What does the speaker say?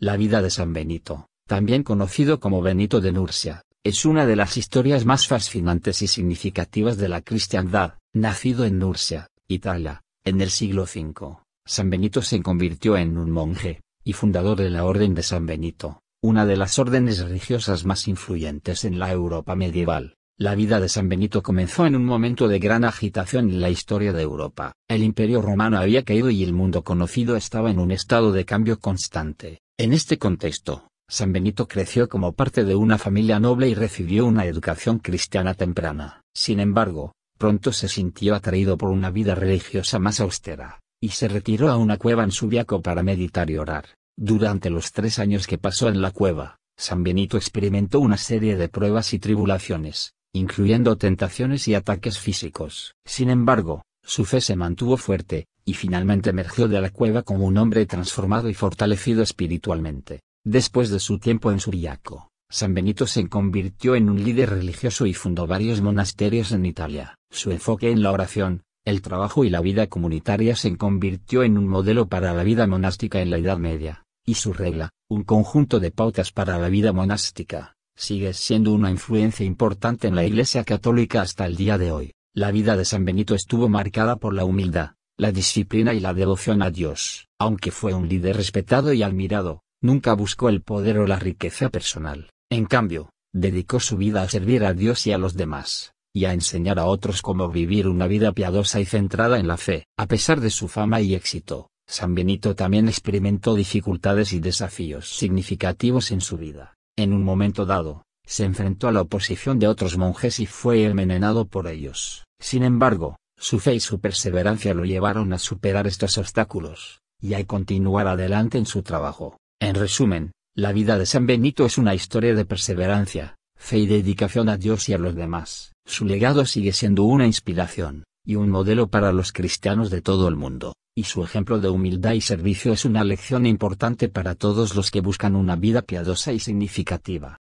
La vida de San Benito, también conocido como Benito de Nursia, es una de las historias más fascinantes y significativas de la cristiandad. Nacido en Nursia, Italia, en el siglo V, San Benito se convirtió en un monje, y fundador de la Orden de San Benito, una de las órdenes religiosas más influyentes en la Europa medieval. La vida de San Benito comenzó en un momento de gran agitación en la historia de Europa. El imperio romano había caído y el mundo conocido estaba en un estado de cambio constante. En este contexto, San Benito creció como parte de una familia noble y recibió una educación cristiana temprana. Sin embargo, pronto se sintió atraído por una vida religiosa más austera, y se retiró a una cueva en Subiaco para meditar y orar. Durante los tres años que pasó en la cueva, San Benito experimentó una serie de pruebas y tribulaciones, incluyendo tentaciones y ataques físicos. Sin embargo, su fe se mantuvo fuerte, y finalmente emergió de la cueva como un hombre transformado y fortalecido espiritualmente. Después de su tiempo en Suriaco, San Benito se convirtió en un líder religioso y fundó varios monasterios en Italia. Su enfoque en la oración, el trabajo y la vida comunitaria se convirtió en un modelo para la vida monástica en la Edad Media, y su regla, un conjunto de pautas para la vida monástica sigue siendo una influencia importante en la Iglesia Católica hasta el día de hoy. La vida de San Benito estuvo marcada por la humildad, la disciplina y la devoción a Dios. Aunque fue un líder respetado y admirado, nunca buscó el poder o la riqueza personal. En cambio, dedicó su vida a servir a Dios y a los demás, y a enseñar a otros cómo vivir una vida piadosa y centrada en la fe. A pesar de su fama y éxito, San Benito también experimentó dificultades y desafíos significativos en su vida. En un momento dado, se enfrentó a la oposición de otros monjes y fue envenenado por ellos. Sin embargo, su fe y su perseverancia lo llevaron a superar estos obstáculos, y a continuar adelante en su trabajo. En resumen, la vida de San Benito es una historia de perseverancia, fe y dedicación a Dios y a los demás. Su legado sigue siendo una inspiración y un modelo para los cristianos de todo el mundo, y su ejemplo de humildad y servicio es una lección importante para todos los que buscan una vida piadosa y significativa.